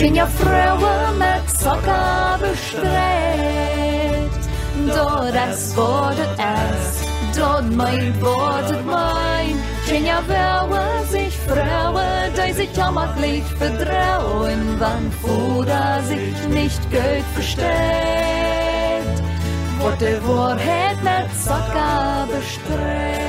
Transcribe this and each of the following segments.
Sinn ja Frauen mit Socken bestrebt. Doch es wurde es, dort mein Wortet mein. Sinn ja Frauen sich Frauen, die sich ja maglich vertrauen, wann Fuda sich nicht gut versteht. Wurde Wahrheit mit Socken bestrebt.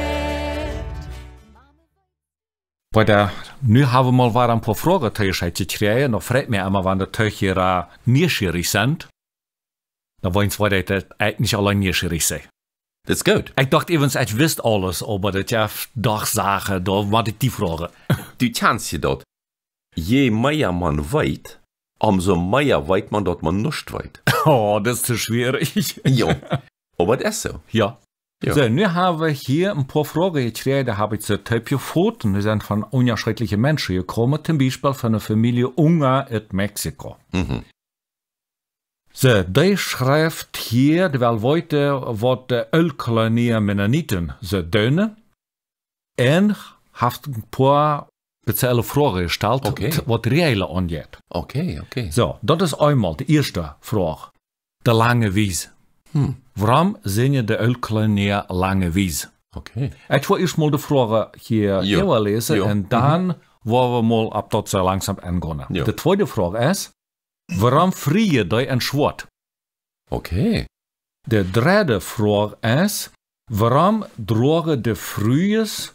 Både nu har man varit på frågetöjer zu träen och fragt med att man töjer är nyskirig sind. Då wollen inte vad det är inte sein. Das ist gut. Ich dachte dacht even, ik alles aber das je doch Sache, da war ich die Frage. Du känns je dat. Je mehr man weet, umso mehr weet man, dat man nicht weet. Oh, das ist zu schwierig. ja, aber das ist so. Ja. Jo. Så nu har vi här en par frågor i tredje har vi typ ju fått. Nu är från undersökliga människor. Jag kommer till exempel från en familj unga Mexiko. Mm -hmm. Så de skrev här, det var vojte vad ölkolonier menaniten så döne. En haft ein paar spezielle Fragen gestellt, okay. was reell angeht. Okay, okay. So, das ist einmal die erste Frage. Der lange Wies. Hm. Warum zingen die Ölkleine Lange Wies? Okay. Ich wil erst mal die Frage hier ja. lezen ja. en mhm. dan mm wollen wir mal ab dort zo langzaam aangaan. Ja. De tweede vraag is, waarom vrije je een Okay. Die dritte Frage ist, warum drogen die vroegers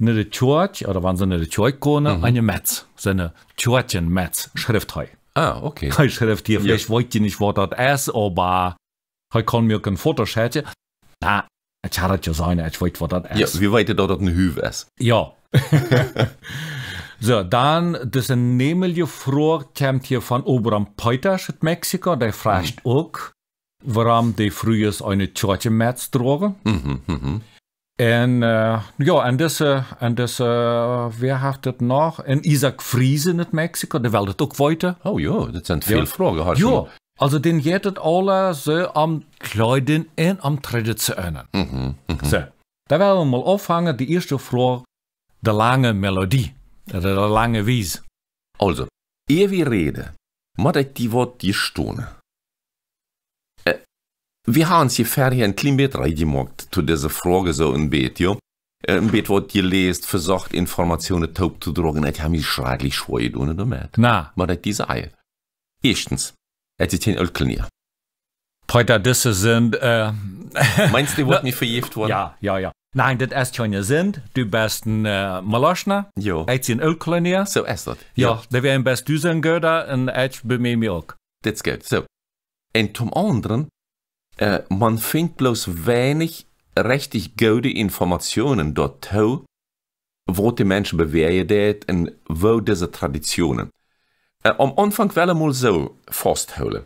in der church, oder wenn sie in der church komen, mhm. eine Metz, seine Churchenmetz, Schriftheu. Ah, okay. Schrift hier, vielleicht ja. wollt ihr nicht, was das ist, aber ich kann mir ook foto schätzen. Nou, ich zou het je zijn, ik weet wat dat Ja, wir wissen, dass das een huw ist. Ja. so, dann, das nämliche Frage kommt hier von Oberam Peuters in Mexiko, der fragt mhm. auch, warum die früher eine Church im März tragen. Mhm, mhm. En uh, äh, ja, und das, uh, äh, en dus uh, äh, weer had het nog. Isaac Friesen uit Mexiko, der will das auch weten. Oh ja, das sind viele ja. vragen. Hartstikke. Ja, also den jedet alle so am Kleiden und am Treden zu erinnern. Mhm, mh. So, da werden wir mal anfangen, die erste Frage, die lange Melodie, oder die lange Wies. Also, ehe wir reden, muss ich die Wort die Stunde. Äh, wir haben uns hier vorher ein klein bisschen reingemacht zu dieser Frage so ein bisschen, ja. Ein äh, bisschen was gelesen, versucht Informationen taub zu drucken, ich habe mich schrecklich schwer getan ne, damit. Na. Man hat diese Eier. Erstens, etitien Ölklenia. das sind. Äh, Meinst du, die wurden nicht vergift worden? Ja, ja, ja. Nein, das erst schon sind. Die besten äh, Maloschner. Jo. Etitien Ölklenia. So ist das. Ja, die wären best Düsen Göder und ich bei mir auch. Das geht. So. Und zum anderen, äh, man findet bloß wenig richtig gute Informationen dort, wo die Menschen bewerten und wo diese Traditionen. Äh, am Anfang wollen wir mal so festholen.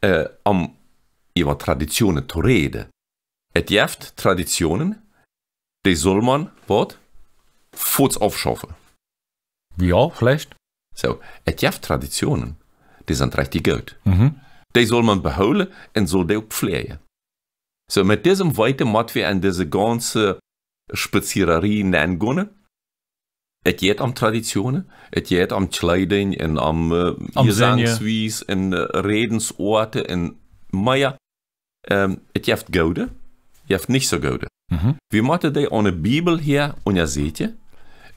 Äh, um über Traditionen zu reden. Es gibt Traditionen, die soll man, was? Futz aufschaffen. Ja, vielleicht. So, es gibt Traditionen, die sind richtig gut. Mhm. Die soll man behalten und soll die auch pflegen. So, mit diesem Weite macht wir an diese ganze Speziererie nennen können. Het jeet om traditionen, het jeet om kleding en om uh, äh, gezangswies en uh, äh, redensorten en maar ähm, mhm. ja, um, het heeft gouden, je hebt niet zo gouden. Mhm. We moeten die aan de Bijbel hier onderzoeken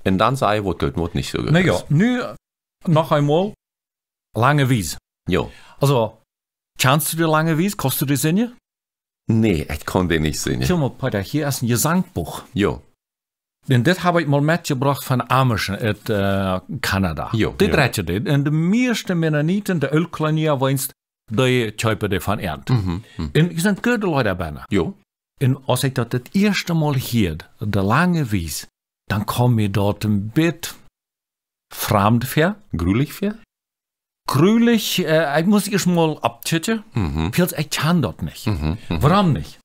en dan zei je wat goed, wat niet zo goed Nou ja, nu noch einmal lange Wies. Jo. Also, kannst du die lange Wies? Kannst du die singen? Nee, ich kann die nicht singen. Schau mal, hier ist ein Gesangbuch. Ja. En dit heb ik maar metgebracht van Amish uit uh, Canada. Jo, dit jo. redje dit. die de meeste Mennonieten, de Ölklanier, weinst, die typen davon van ernt. Mm -hmm. mm. En ik zijn Leute bijna. Jo. En als ich das das erste mal hier, der lange wies, dann komme ich dort ein bisschen vreemd voor. Grülich voor? Grulich, äh, eh, ich muss erst mal abtöten, mhm. ich kann dort nicht. Mhm. mhm. Warum nicht?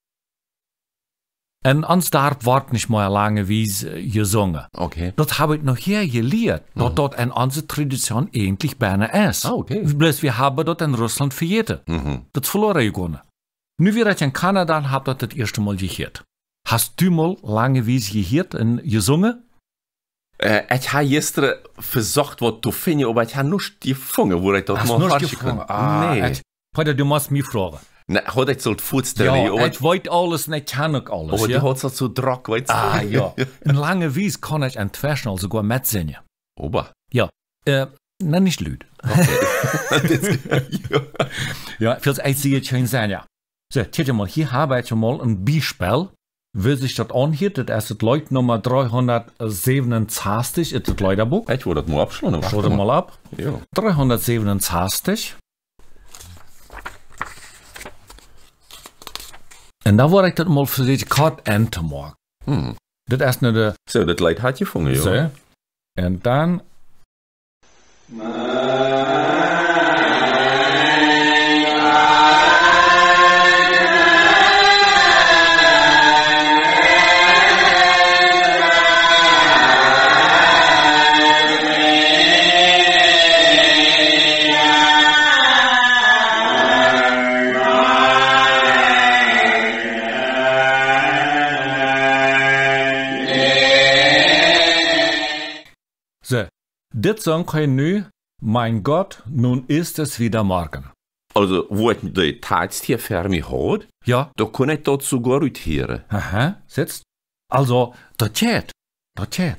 En uns dorp wordt nicht mehr lange wie eh, gezongen. Okay. Das habe ich noch hier geleerd. Dat dort mhm. dat een onze traditie eigenlijk bijna is. Oh, ah, okay. Bloß we hebben dat in Russland verjährt. Mhm. Dat verloren gegangen. Nu wir dat in Kanada haben dat das erste mal gehört. Hast du mal lange wie gehoord en gezongen? Äh, ich eh, habe gestern versucht, was zu finden, aber ich habe nicht gefunden, wo ich das Hast mal falsch gefunden? Ah, nee. Peter, du musst mich fragen. Nein, ich habe jetzt Fußteile. Ja, ich oh, wollte alles, nicht kenne alles. Aber oh, ja? die hat so zu Druck, weißt du? Ah, ja. In lange Wies kann ich ein Fashion, also gut mitsingen. Oba. Ja. Äh, nein, nicht lüd. Okay. ja. ja, für das einzige schön sein, ja. So, titte mal, hier habe ich mal ein Beispiel. Wie sich das anhört, das ist das Leut Nummer 327, das ist das Leuterbuch. Ich wollte das mal abschlagen. Schau das mal ab. Ja. 327. En dan word ik dat mal für sich kort entemark. Hm. Das erst nur der. So, dat Leid hat gefunden, ja. So. En dan. Dit sang kein nu, mein Gott, nun ist es wieder morgen. Also, wo ich die Taatstierfermi hat, ja. da kann ich dort sogar rütieren. Aha, sitzt. Also, da tät, da tät.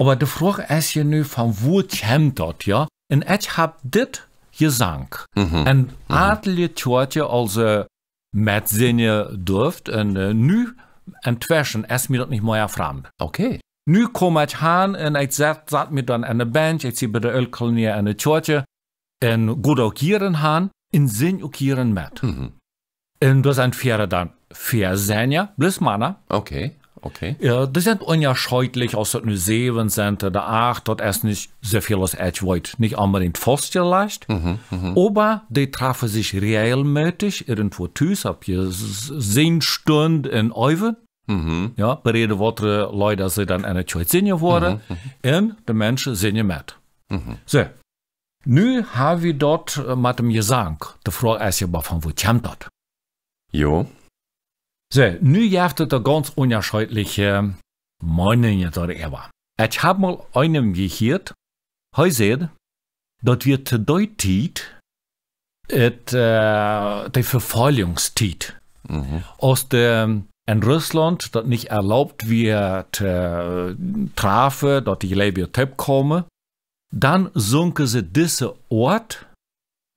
Aber die Frage ist ja nu, von wo kommt dort, ja? Und ich hab dit Gesang. Mhm. Und mhm. adlige Tjortje, also eh, mit Sinne dürft, und äh, eh, nu, inzwischen es mir das nicht mehr fremd. Okay. Nu kom ik aan en ik zat, zat me dan aan de bench. Ik zie bij de ölkolonie aan de church. En goed ook hier aan. En zin ook hier met. Mhm. En dat zijn vier dan. Vier zijn ja. Plus mannen. Okay, okay. Ja, die sind unerscheulich aus den Sieben, sind der Acht, dort ist nicht sehr viel aus Edgewood, nicht unbedingt fast leicht. Mhm, mhm. Aber die treffen sich regelmäßig irgendwo thuis ab hier zehn Stunden in Euwe. Mhm. Ja, per jede Woche Leute sind dann eine Senior geworden mhm. und der Mensch Senior mit. Mhm. So. Nun haben wir dort mit dem Gesang die Frage ist ja, von wo kommt das? Jo. So, nun gibt es eine ganz unterschiedliche Meinung darüber. Ich habe mal einen gehört, der sagt, dass wir zu deutet, die Verfolgungszeit. Mhm. Aus der eh, in Russland das nicht erlaubt wird, äh, Trafe, dort die Labio komme, dann sunken sie diese Ort,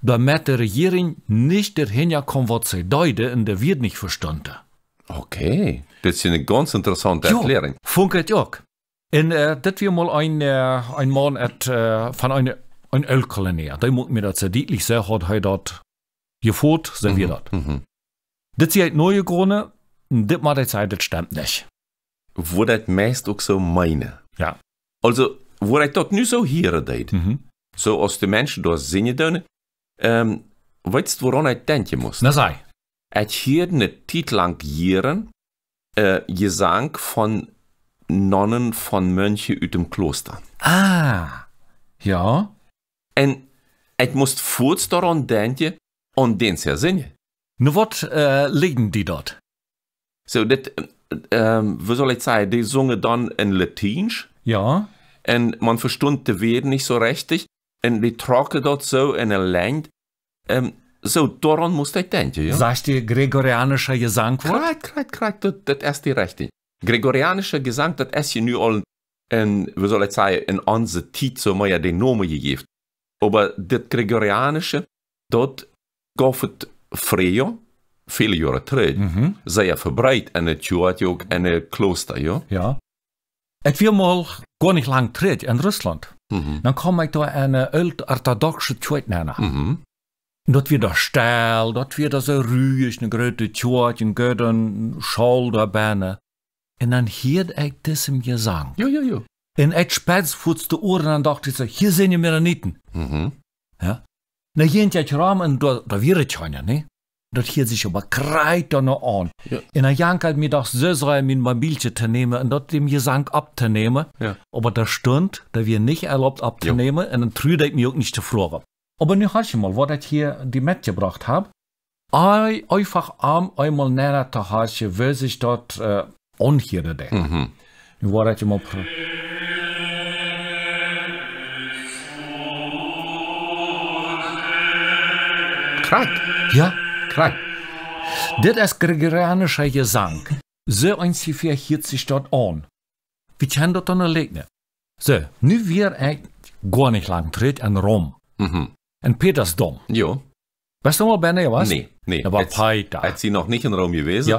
damit die Regierung nicht dahin kommen, was sie deute und der wird nicht verstanden. Okay, das ist eine ganz interessante Erklärung. Jo, funkelt auch. Und äh, das wir mal ein, äh, ein Mann et, äh, von einer ein Ölkolonie. Da muss mir das sehr deutlich sagen, hat er dort gefort, serviert. Mhm, mh. Das sind neue Gründe, dit maar dit zei, das stimmt nicht. Wordt das meist auch so meine. Ja. Also, wordt het tot nu zo hier deed. so aus den Menschen, de singen, door zingen doen, um, ehm, weet je waarom het denken moest? Dat zei. Het hier een Titel lang jaren äh, eh, Gesang von Nonnen, von Mönchen uit dem Kloster. Ah, ja. Und het muss voorts daran denken, om den te singen. Nu was uh, eh, liggen die dort? So, dit, um, ehm, we zullen het zeggen, die singen dann in Latinsch. Ja. Und man verstond die weer nicht so richtig. Und die tragen dort so in een Länge. Um, so, daran musste ich denken, ja. Sagst du gregorianischer Gesang? Korrekt, korrekt, korrekt, das, das ist die Rechte. Gregorianischer Gesang, das ist ja nur all, in, wie soll ich sagen, in unserer Zeit so man ja den Namen gegeben. Aber das Gregorianische, dort geht es früher, viele Jahre trade, mm -hmm. zij je verbreidt en het juat Kloster, en het klooster, ja? Ja. Ik wil maar gewoon niet lang terug in Russland. Mm -hmm. Dan kom ik eine een orthodoxe tijd naar. Mm -hmm. Dat wir das Stahl, dat wir das Rührig, eine große Tjort, ein ne Göttern, Schulterbäne. Und dann hört ich das im Gesang. Ja, ja, ja. Und ich spät spitz die Ohren und dachte so, hier sind die Meraniten. Mhm. Ja. Na, jeden Tag Rahmen, da, da wäre ich schon, ja, ne? dat hier sich aber kreit an. Ja. In der Jankheit mir doch Sösrei min mein Bildchen zu nehmen und dort dem Gesang abzunehmen. Ja. Aber da stund, da wir nicht erlaubt abzunehmen und dann trüde ich mich auch nicht zuvor. Aber nun hast du mal, was ich hier die mitgebracht habe. Einfach am einmal näher zu haschen, wie sich dort äh, anhören. Mhm. Nun war ich mal Krass. Ja kraj. Das ist gregorianischer Gesang. So ungefähr hört sich dort an. Wie können dort dann erleben. So, nu wir gar nicht lang tritt in Rom. Mhm. In Petersdom. Jo. Weißt du mal, Benny, was? Nee, nee. Aber jetzt, Peter. Als sie noch nicht in Rom gewesen? Ja.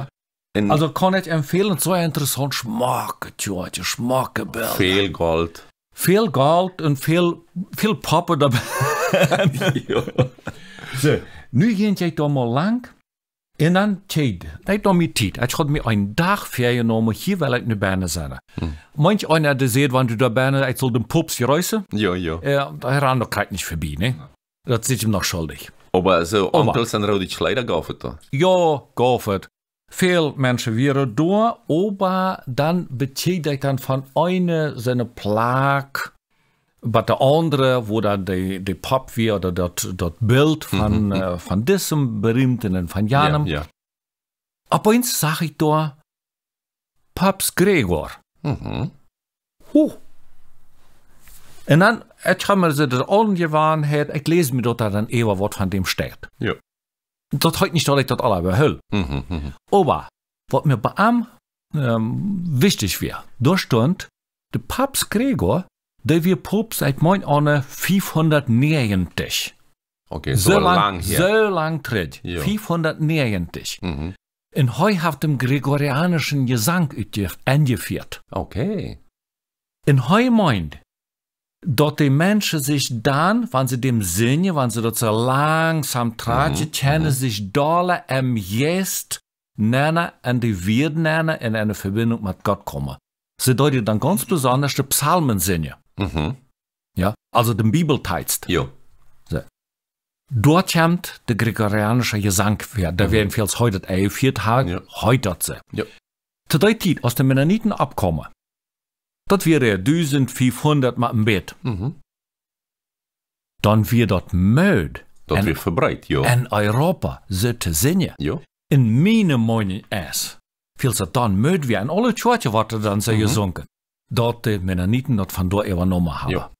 Also in also kann ich empfehlen, so interessant Schmacke, Leute, Schmackebilder. Viel Gold. Viel Gold und viel, viel Pappe dabei. so, Nu gehen jij toch maar lang. En dan tijd. Dat dan mijn tijd. Ik had me een dag genomen, hmm. hier wil ich nicht binnen zijn. Hm. Manch einer, der sieht, wenn du da binnen, ich soll den Pups geräuschen. Jo, ja. Ja, der Rando kriegt nicht vorbei, ne? Das ist ihm noch schuldig. Aber so Onkels und Roditsch leider kaufen da. Ja, kaufen. Viel Menschen wären da, aber dann bezieht er dann von einer seiner Plag bei der anderen, wo dann die, die Papier oder das, Bild von, mhm, mhm. äh, von diesem berühmten von Janem. Ja, ja. Aber eins sage ich da, Papst Gregor. Mhm. Huh. Und dann, ich habe mir so das angewandt, ich lese mir dort dann eher, was von dem steht. Ja. Das heißt nicht, dass ich das alle überhöll. Mhm, mhm. Aber, was mir bei ihm ähm, wichtig wäre, da stand, der Papst Gregor der wir probt seit mein Anne 590. Okay, so, so lang, lang hier. So lang tritt. Ja. 590. Mhm. In heuhaftem gregorianischen Gesang eingeführt. Okay. In heu meint, dort die Menschen sich dann, wenn sie dem singen, wenn sie dort so langsam tragen, mhm. können mhm. sich dolle im Jest nennen und die wir nennen in eine Verbindung mit Gott kommen. Sie deuten dann ganz besonders die Psalmen singen. Mhm. Ja, also den Bibeltext. Ja. So. Dort kommt der gregorianische Gesang, der mhm. werden wir uns heute vier Tage, ja. heute. Ja. Zu der Zeit aus dem Mennonitenabkommen, das wäre 1500 Mal im Bett. Mhm. Dann wird das müde. Das wird verbreitet, ja. In Europa sollte singen. Ja. In meine Meinung ist, viel dann müde wie in alle Kirchen, was dann so mhm. gesungen dort die Mennoniten dat von dort übernommen haben. Ja.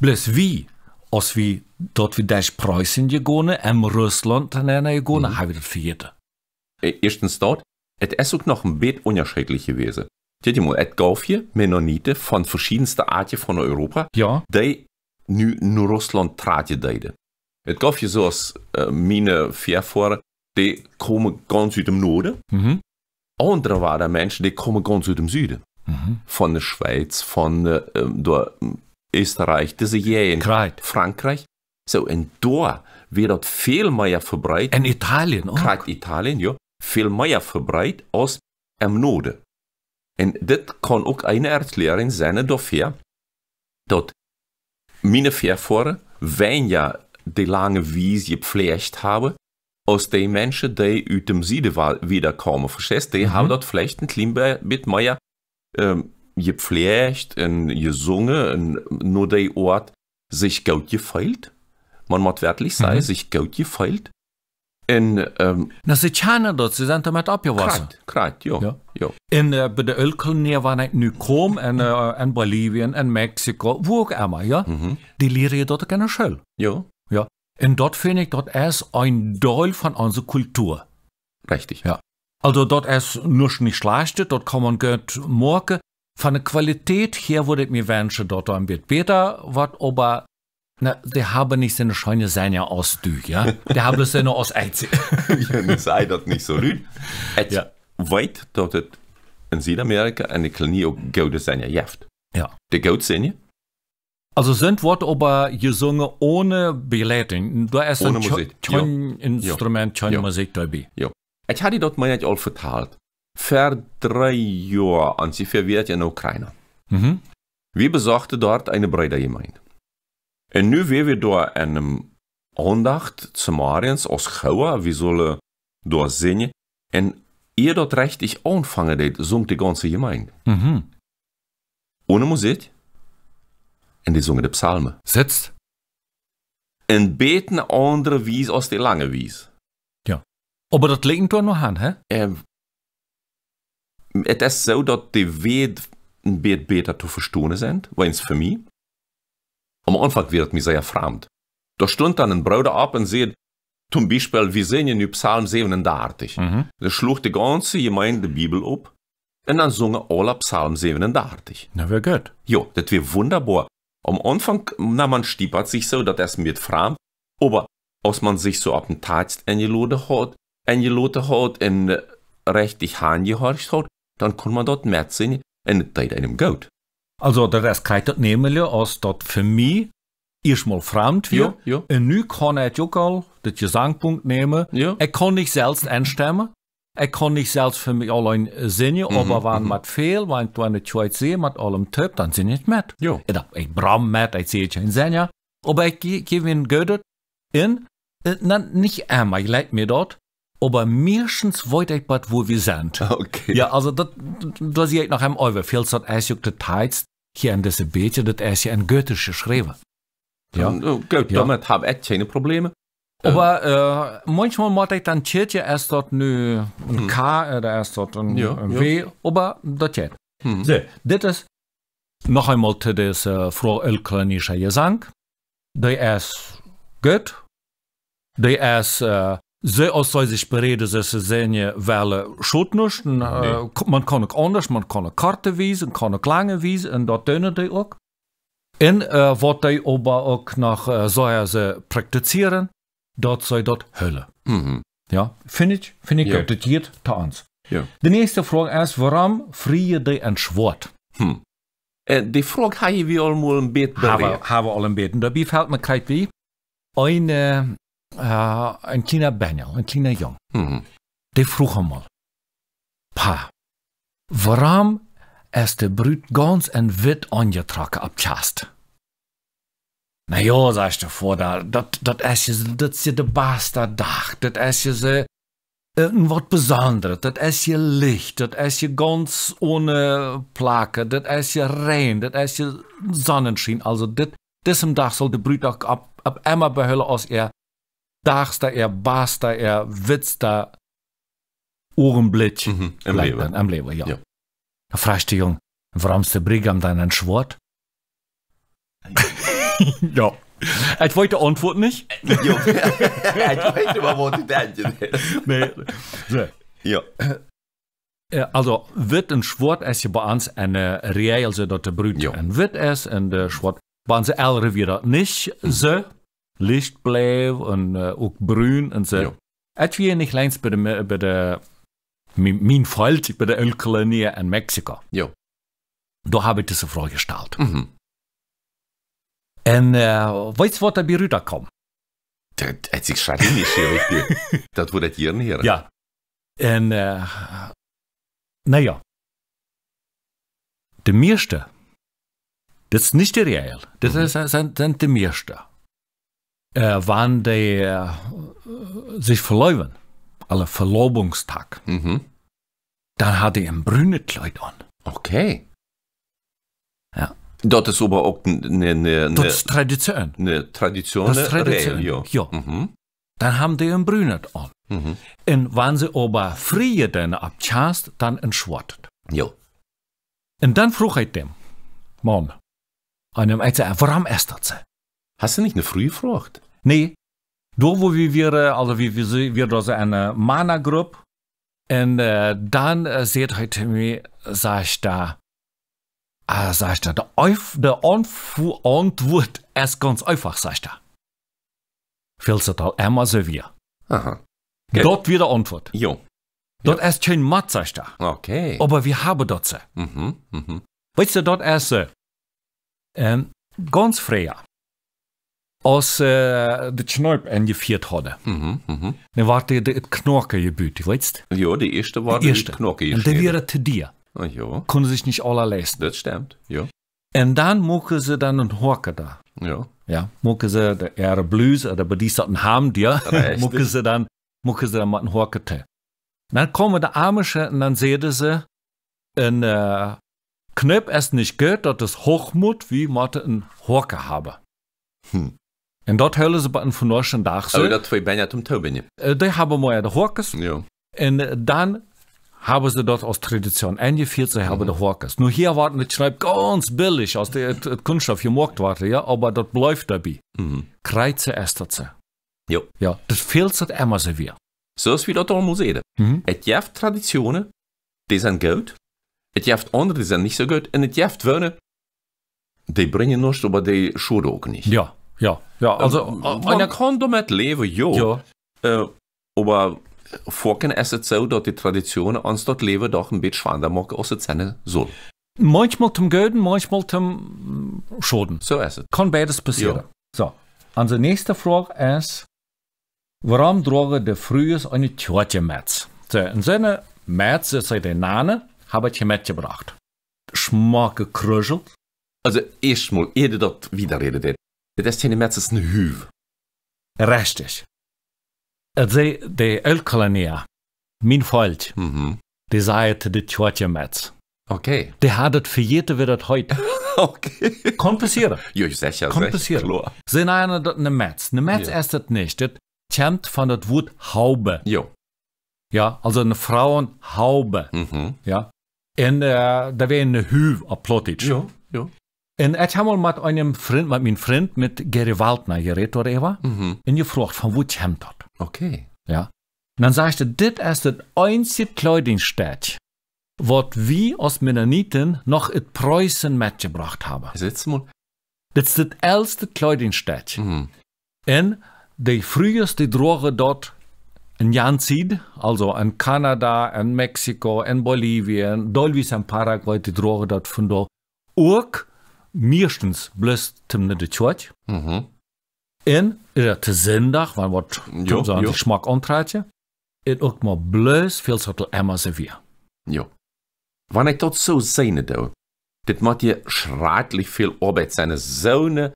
Bloß wie, als wir dort wieder durch Preußen gegangen und Russland gegangen mhm. haben wir das verjährt. Erstens dort, es ist auch noch ein bisschen unterschiedlich gewesen. ihr mal, es gab hier Mennoniten von verschiedensten Arten von Europa, ja. die nu in Russland traten Es gab gaf je zoals uh, eh, mijn die kommen ganz aus dem Norden. Mhm. Andere waren Menschen, die kommen ganz aus dem Süden mhm. von der Schweiz, von der, ähm, hm, Österreich, das Jähn, Frankreich. So, und da wird viel mehr verbreitet. In Italien, auch. Gerade Italien, ja. Viel mehr verbreitet als im Norden. Und das kann auch eine Erklärung sein dafür, dass meine Vorfahren, wenn ja die lange Wiese gepflegt haben, aus den Menschen, die aus dem Süden wiederkommen, verstehst du? Die mhm. haben dort vielleicht ein bisschen mehr ähm, gepflegt und gesungen und nur der Ort sich gut gefeilt. Man muss wörtlich sagen, mhm. sich gut gefeilt. Und, ähm, Na, sie kennen das, sie sind damit abgewachsen. Gerade, ja, ja. ja. Und äh, eh, bei der Ölkolonie waren nicht nur Kom, in, äh, eh, in Bolivien, in Mexiko, wo auch immer, ja. Mhm. Die lehren dort gerne schön. Ja. Ja. Und dort finde ich, dort ist ein Teil von unserer Kultur. Richtig. Ja. Also dort ist nicht, nicht schlecht, dort kann man gut morgen. Von der Qualität her würde ich mir wünschen, dort ein bisschen besser wird, aber na, der habe nicht seine Scheune sein ja aus Dü, ja? Der habe es nur aus Eize. ich das sei das nicht so lüd. Et ja. weit dort in Südamerika eine kleine Gaude sein ja jeft. Ja. Der Gaud sein Also sind Wort aber gesungen ohne Begleitung. Da ist ohne ein Musik. Ch ja. Instrument, ja. Musik dabei. Ja. Ich had dort dat mij net al halt. drei Ver drie sie verwirrt werd in Oekraïne. Mhm. Wir besuchten dort eine breite Gemeinde. Und nun werden wir dort einem Andacht zu Mariens aus Chauer, wir sollen äh, dort singen. Und ihr dort richtig anfangen, das singt die ganze Gemeinde. Mhm. Ohne Musik. Und die singen die Psalme. Setzt. Und beten andere Wies aus der lange Wies. Aber das liegen wir noch an, hä? Ähm, es ist so, dass die Wege ein bisschen besser zu verstehen sind, weil es für mich. Am Anfang wird mir sehr fremd. Da stund dann ein Bruder ab und sieht, zum Beispiel, wir singen in Psalm 37. Mhm. Da schlug die ganze Gemeinde die Bibel ab und dann singen alle Psalm 37. Na, wäre gut. Ja, das wäre wunderbar. Am Anfang, na, man stiepert sich so, dass es mit fremd, aber als man sich so ab dem Text eingeladen hat, en hat, lot had een eh, richtig haanje had, dan kon man dat met zien en tijd einem goud. Also, das Rest kann ich das nehmen, als für mich erstmal fremd wird. Ja, ja. Und nun kann ich auch den Gesangpunkt nehmen. Ja. Er kann nicht selbst einstimmen. Ich kann nicht selbst für mich allein singen, mhm, aber wenn mhm. man fehl, wenn du eine Zeit sehe mit allem Typ, dann singe ich mit. Ja. Ich brauche mit, ich sehe keinen Sänger. Aber ich gebe ihm Geld in, nicht einmal, ich leite mir dort aber mehrstens wollte ich bad, wo wir sind. Okay. Ja, also das, sehe ich nach einem Euwe. Viel hat es auch geteilt, hier in diesem Bete, das ist ja ein göttische Schreiber. Ja. Und, glaub, eh. eh, hmm. eh, ja. damit habe ich keine Probleme. Aber äh, manchmal mache ich dann Tierchen erst dort ne, ein hm. K oder erst dort ein, ja, ein W, ja. aber das geht. Hm. So, das ist noch einmal das äh, Frau Ölklanische Gesang. Der ist gut. Der ist äh, Ze als zij zich bereden, ze zijn je wel äh, schotners. Äh, nee. Uh, man kann auch anders, man kann ook Karte wezen, kan ook lange wezen en dat doen die ook. En uh, wat die aber auch nog uh, zij ze praktiseren, dat zij dat hullen. Mm -hmm. Ja, vind ik, vind ik ja. dat het taans. Ja. De nächste Frage ist, warum frieren die ein Schwert? Hm. Äh, die Frage haben wir einmal ein bisschen Haben wir alle ein bisschen. Dabei fällt mir gerade wie, eine äh, ein kleiner Benjo, ein kleiner Jung. Mhm. Der frug einmal, Pa, warum ist der Brüt ganz ein wit angetragen ab Chast? Na ja, sagst du vor, da, dat, dat ist ja, der Bastard Dach, dat ist ja so irgendwas Besonderes, dat ist ja Licht, dat ist ja ganz ohne Plake, dat ist ja rein, dat ist ja Sonnenschein, also dat, diesem Dach soll der Brüt auch ab, ab einmal behölle, als er dagsta er basta er witsta Ohrenblitz mhm, am Leben. Am Leben, ja. ja. Da fragst du Jung, warum ist der Brigam dann ein Schwort? ja. Ich wollte Antwort nicht. ja. ich wollte aber wollte denken. nee. So. Ja. Äh, also, wird ein Schwort als bei uns eine Real, also dort der Brüder. Ein Und ist, es in der bei uns alle wieder nicht so, mhm licht bleibt und uh, eh, ook bruin en zo. Het mhm. eh, weer eh, niet eens bij de, bij mhm. de mijn veld, bij de ölkolonie in Mexiko. Ja. Da habe ich diese Frage gestellt. Mhm. Und äh, weißt du, was dabei rüberkommt? Das, das ist Schallinisch hier richtig. Das wurde hier her. Ja. Und, äh, naja. Die Meerste, das ist nicht der real. Das mhm. sind, sind die Meerste äh, eh, wann der äh, eh, sich verläuft, alle Verlobungstag, mhm. dann hat er ein brünes an. Okay. Ja. Dort ist aber auch eine, eine, das ist Tradition. Eine Tradition. Das ist Tradition. Real, ja. ja. Mhm. Dann haben die ein brünet an. Mhm. Und wenn sie aber früher dann abchast, dann ein Ja. Und dann frug ich dem, Mann, einem Eizer, warum erst das? Hast du nicht eine frühe Frucht? Nee, da wo wir, also wir, wir, wir da eine Mana-Gruppe und äh, dann äh, seht heute mir, sag ich da, ah, sag ich da, die Antwort ist ganz einfach, sag ich da. Filzertal, einmal so wir. Aha. Okay. Dort wieder Antwort. Jo. Dort ja. ist schön matt, sag ich da. Okay. Aber wir haben dort so. Mhm, mhm. Weißt du, dort ist so, ähm, ganz freier. Als uh, de Knolp ingevierd hadden. Mm -hmm, mm -hmm. Dan waren de, het knorken gebeurd, weet je? Ja, de eerste waren die eerste. knorken En die waren te dier. Oh, ah, ja. Konden zich niet alle leisten. Das stimmt, ja. En dan mochten ze dan een horken daar. Ja. Ja, machen sie de ere blues, de bediesteten ham, ja. mochten ze dan, mochten ze dan met een Dann kommen die Amische und dann sehen sie, ein äh, Knöp ist nicht gut, das ist Hochmut, wie man einen Horker habe. Hm. Und dort hören sie bei vandaagse. Oh, dat twee bijna om toe ben je. Uh, die wir ja de Horkes. Ja. Und eh, dann haben sie dort aus Tradition eingeführt, sie haben mhm. die Horkes. Nur hier war das Schreib ganz billig, aus der Kunststoff gemacht wurde, ja, aber das bleibt dabei. Mhm. Kreuze erstet sie. Jo. Ja, das fehlt es immer so wie. So ist wie dort auch Museen. Mhm. Es gibt Traditionen, die sind gut, es gibt andere, die sind nicht so gut, und es gibt Wörner, die bringen nichts, aber die schaden auch nicht. Ja. Ja, ja, ähm, also äh, äh, man, man kan do met leven, Ja. Uh, äh, maar voorken is het zo dat die Tradition uns dat leben doch ein bisschen schwander maken als es zijn soll. Manchmal zum Göden, manchmal zum Schaden. So ist es. Kann beides passieren. Ja. So. Unsere also nächste Frage ist, warum tragen die Frühes eine Tjotje mit? So, in seiner Metz ist eine Nane, habe ich hier mitgebracht. Schmacke kröschelt. Also, erstmal, jeder dort wieder redet. 10 März ist ein Hüv. Richtig. Also, die Ölkolonie, mein Volk, mhm. die sagt die 2. März. Okay. Die hat das für jede wie das heute. okay. Kompensieren. Jo, ich sicher, Kompensieren. Klar. Sie nennen das eine Metz. Eine Metz ist das nicht. Das kommt von das Wort Haube. Jo. Ja, also eine Frauenhaube. Mhm. Ja. Und äh, eh, da wäre eine Hüve auf Plottisch. Jo, jo. En ik heb al met een vriend, met mijn vriend, met Gary Waldner geredet oder Eva, mm -hmm. en gefragt, von wo kommt das? Okay. Ja. Und dann sagte ich, dit ist das einzige Kleidungsstadt, was wir aus Mennoniten noch in Preußen mitgebracht haben. Jetzt mal. Das ist das älteste Kleidungsstadt. Mhm. Und die früheste Droge dort in Janzid, also in Kanada, in Mexiko, in Bolivien, Dolvis in Paraguay, die Droge dort von da, auch Mirstens blöstem de Tjotj. Mhm. En dat te zindag, want wat komt aan die smak ontraadje. En ook maar blus veel soort emma ze weer. Jo. Wanneer ik dat zo zijn doe, dit maakt je schrikkelijk veel arbeid zijn. Zo'n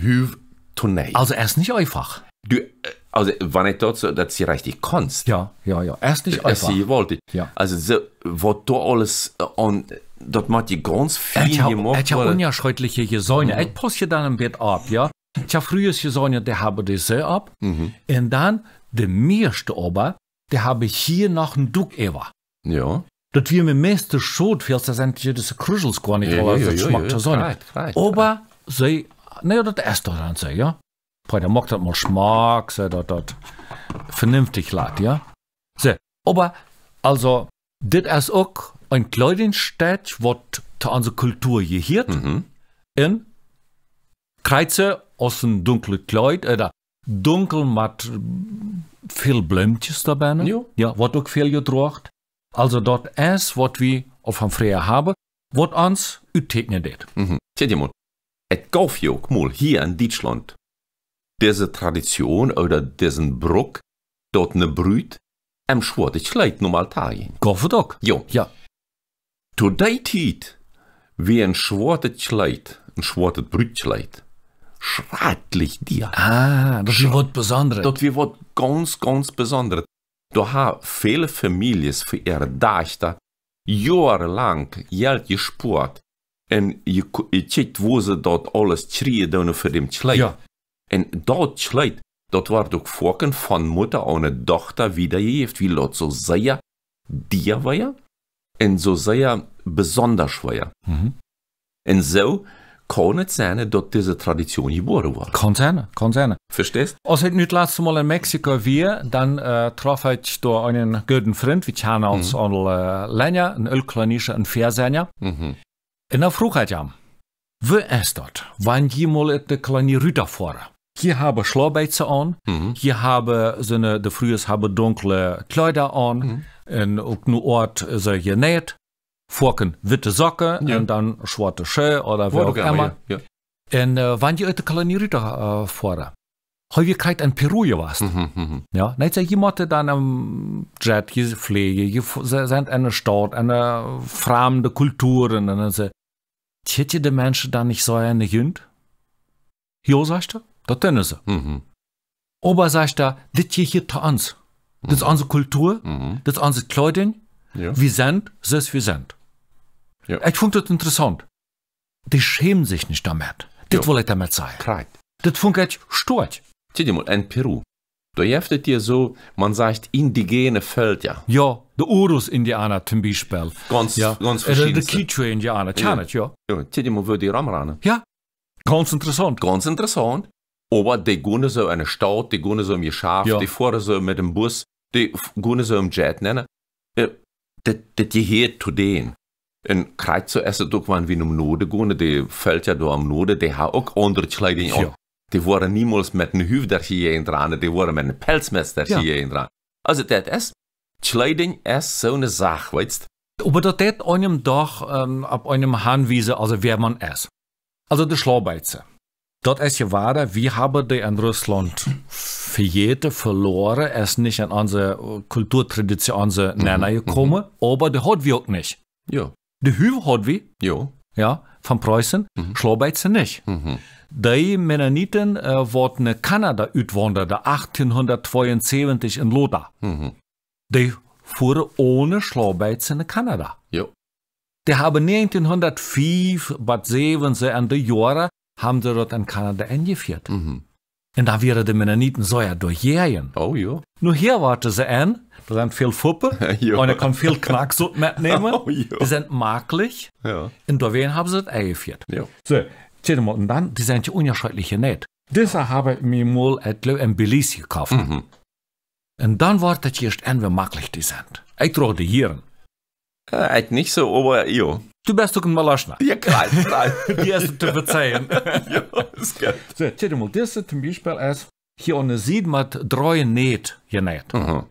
Huv-Tournee. Also er ist nicht einfach. Du, eh, also wenn ich dort so, dass sie richtig kannst. Ja, ja, ja. Er ist nicht einfach. Sie wollte. Ja. Also so, was da alles an eh, dat macht die ganz viel unerschreitliche Gesäune mhm. Eg post je dann Bett ab ja Tja frühes Gesäune der habe de se ab mhm. en dann de meiste Ober der habe ich hier noch n Duck ewer ja dat wie me meeste schot first diese Crucials gar nicht Ober se ne das erst an se ja Poi der mag das mal schmak se das, dat vernünftig lad ja se Ober also dit as ook ein kleines Städtchen, zu unserer Kultur gehört, mhm. in Kreize aus einem dunklen Kleid, oder dunkel mit viel Blümchen dabei, ja. ja, was auch viel getragen. Also dort es, was wir auf dem Freien haben, was uns utegnen det. Mhm. Seht ihr mal, et gauf jok mal hier in Deutschland, diese Tradition oder diesen Bruck, dort eine Brüte, am Schwort, Kleid leid normal Tagen. es doch. Jo. Ja. To deitit, wie ein schwartes Kleid, ein schwartes Brütkleid. Schrecklich dir. Ah, das ist was Besonderes. Das ist was ganz, ganz Besonderes. Da haben viele Familien für ihre Dächter jahrelang Geld gespart. Und ihr seht, wo sie dort alles schreien für dem Kleid. Ja. Und dort Kleid, dort war doch Vorken von Mutter und Tochter wiedergegeben, wie Lot so sehr, dir war ja in so sehr besonders schwer. Mhm. Und so kann es sein, dass diese Tradition geboren wurde. Kann sein, Verstehst? Als ich nicht letztes Mal in Mexiko war, dann äh, eh, traf ich da einen guten Freund, wie ich uns mhm. alle äh, länger, einen Ölklanischer, einen Verseiner. Mhm. Und dann fragte ich ihn, wie ist das, wenn ich mal in die kleine Rüder fahre? hier habe Schlaurbeizer an, mhm. hier habe so eine, der früher habe dunkle Kleider an, mhm. und auch nur Ort so hier näht, Forken witte Socken ja. und dann schwarze Schuhe oder wie auch immer. Ja. Ja. Und äh, wann die alte Kolonie Ritter äh, vorher? Heute kriegt ein Peru was. Mhm, mhm, ja, nicht so jemand dann am Jet, hier Pflege, hier sind eine Stadt, eine fremde Kulturen, und dann so. Täte die Menschen dann nicht so eine Jünd? Hier sagst du? do tenisa. Mhm. Oba ich da, das hier, hier ta uns. Das mhm. ist unsere Kultur, mhm. das ist unsere Kleidung. Ja. Wir sind, so das wir sind. Ja. Ich finde das interessant. Die schämen sich nicht damit. Das jo. will ich damit sagen. Kreit. Das finde ich stolz. Sieh mal, in Peru. Da heftet ihr so, man sagt indigene Völker. Ja, die Urus-Indianer zum Beispiel. Ganz, ja. ganz äh, verschieden. Die Quichua-Indianer, ja. ja. Ja, sieh mal, wo die Ramranen. Ja, ganz interessant. Ganz interessant. Aber die gehen so in eine Stadt, die gehen so im Geschäft, ja. die fahren so mit dem Bus, die gehen so im Jet, ne? Das, das gehört zu denen. In Kreuz zu essen, doch waren wir im Norden gehen, die fällt ja da am Norden, die haben auch andere Kleidung ja. Die waren niemals mit einem Hüfter hier dran, die waren mit einem Pelzmesser ja. hier dran. Ehm, also das ist, Kleidung ist so eine Sache, weißt du. Aber das ist einem doch ähm, ab einem Handwiese, also wer man ist. Also der Schlaubeizer. Dort ist die Wahrheit, wir haben die in Russland verjährte, verloren, es ist nicht in unsere äh, Kulturtradition, unsere mhm. Nenner mhm. gekommen, mhm. aber die hat wir auch nicht. Ja. Die Hübe hat wir. Ja. Ja, von Preußen, mhm. Schlobeizen nicht. Mhm. Die Mennoniten äh, wurden in Kanada utwandert, 1872 in Loda. Mhm. Die fuhren ohne Schlobeizen in Kanada. Ja. Die haben 1905, bad 7, an die Jahre haben sie dort in Kanada eingeführt. Mhm. Und da wären die Mennoniten so ja durchjährigen. Oh ja. Nur hier warten sie an, da sind viel Fuppe und da kann viel Knacksut mitnehmen. Oh, jo. die sind maglich. Ja. Und da wen haben sie das eingeführt. Ja. So, mal, und dann, die sind ja unterschiedliche nicht. Deshalb habe ich mir mal ein in Belize gekauft. Mhm. Und dann wartet erst an, wie maglich die sind. Ich trage die Hirn. hier. Äh, nicht so, aber jo. Du bist doch ein Malaschner. Ja, klar, klar. Die ersten zu verzeihen. ja, ist gut. So, tja, mal das zum Beispiel als hier ohne sieht man drei näht genäht. Mhm.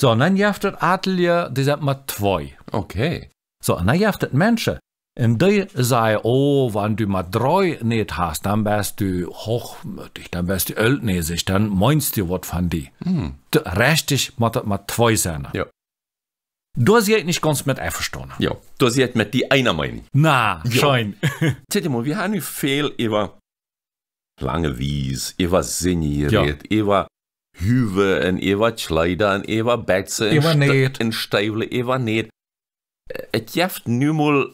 So, und dann jaft das Atelier, die sind mit zwei. Okay. So, und dann gibt es Menschen. Und die sagen, oh, wenn du mit drei näht hast, dann bist du hochmütig, dann bist du öltnäsig, dann meinst du was von dir. Mhm. Richtig, muss das mal zwei sein. Ja. Du seid ich nicht ganz mit einverstanden. Ja, da seid mit die einer Meinung. Na, ja. schein. Seht mal, wir haben viel über lange Wies, über Sinniert, ja. über Hüwe, und über Kleider, und über Betze, und, St über Näht. Es gibt nun mal,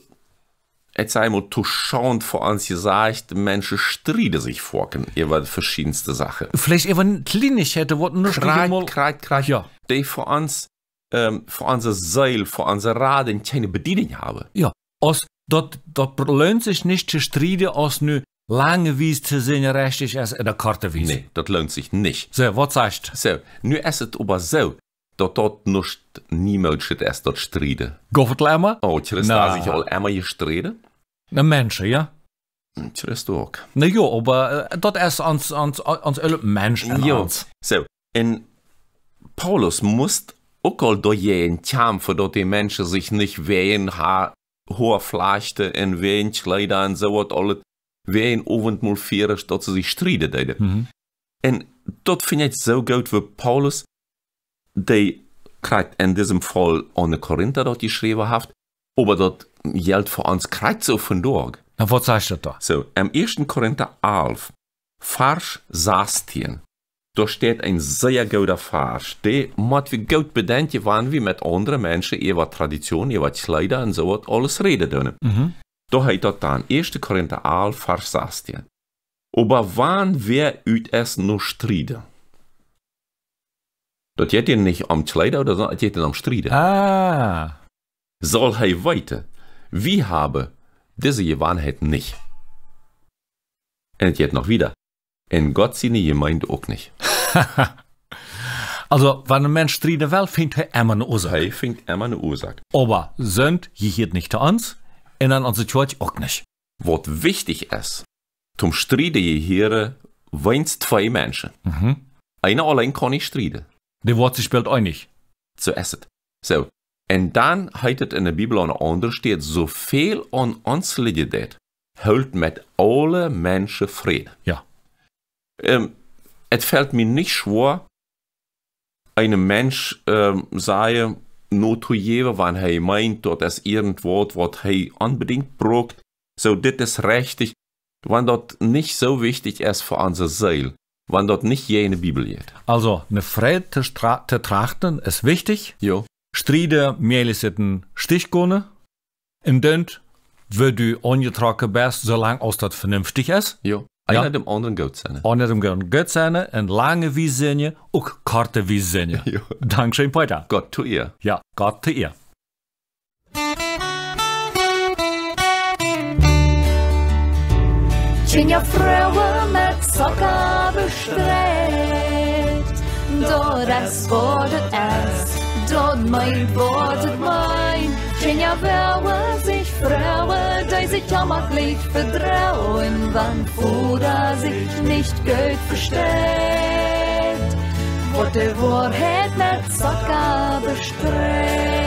jetzt einmal, zu schauen, vor uns gesagt, Menschen streiten sich vor, über verschiedenste Sachen. Vielleicht über Klinik hätte, wo nicht Kreit, Kreit, Kreit. Ja. Die vor uns ähm, voor onze Seil, voor onze Raden keine Bedienung haben. Ja, als dat, dat lohnt sich nicht zu streiten, als nur lange wie es zu sehen recht ist, als in der Karte wie Nein, das lohnt sich nicht. So, was sagst du? So, nur ist es aber so, dass dort nicht niemand steht, erst dort streiten. Goffert Lämmer? Oh, Christa, Na. sich auch immer gestreiten? Na, Menschen, ja? Christa auch. Na ja, aber äh, das ist uns, ans, ans, ans Menschen. Ja, so, in Paulus muss Okol dojen Kämpfe, dort die Menschen sich nicht wehen, ha, hohe Flachte, in wehen Kleider und so was alles, wehen oventmul vieres, dat sie sich striden deden. Mm -hmm. En dat mhm. vind ik zo goed Paulus, die krijgt in diesem Fall an de Korinther dort geschrieben hat, aber dat gilt für uns krijgt so von dort. Na, was sagst du da? So, im 1. Korinther 11, Vers 16, da steht ein sehr guter Farsch, der moet wie gut bedenken wanneer wir mit anderen Menschen ihre Tradition, ihre je und so en alles reden doen. Mm -hmm. Daar heet dat 1. Korinther 11, vers 16. Aber wann wir üt es noch streiten? Das geht ihn nicht um Kleider oder sondern jet ihn am Stride. Ah. Soll er weite. Wie haben diese Gewahrheit nicht? Und jetzt noch wieder. In Gott seine Gemeinde auch nicht. Also, wenn ein Mensch reden will, findet er immer eine Ursache. Er findet immer eine Ursache. Aber sind je hier nicht zu uns, in an unserer Church auch nicht. Was wichtig ist, zum Streiten je hier, weinst zwei Menschen. Mhm. Einer allein kann nicht streiten. Die Worte spielt auch nicht. So ist es. So. Und dann heißt es in der Bibel an anderen steht, so viel an uns liegt, hält mit allen Menschen Frieden. Ja. Ähm, es fällt mir nicht schwer, einem Mensch ähm, sagen, nur zu geben, wenn er meint, dass es irgendwo, was er unbedingt braucht, so, das ist richtig, wenn dort nicht so wichtig ist für unser Seil, wenn dort nicht jene Bibel geht. Also, eine Freiheit zu, trachten ist wichtig. Jo. Striede mehliseten Stichgone. Und dann, wenn du ungetrocken bist, solange das vernünftig ist. Jo. Einer ja. dem anderen Geld zähne. Einer dem anderen Geld zähne, ein langer Wiesenie und korte Wiesenie. ja. Dankeschön, Peter. Gott zu ihr. Ja, Gott zu ihr. Sind Frau mit Zucker bestrebt, doch das wurde es, dort mein wurde mein, sind ja Frauen Vertrouwen dat sich jammer liegt, Vertrauen, wann Fuda sich nicht gut versteht, wordt de Wahrheit met Socker bestrebt.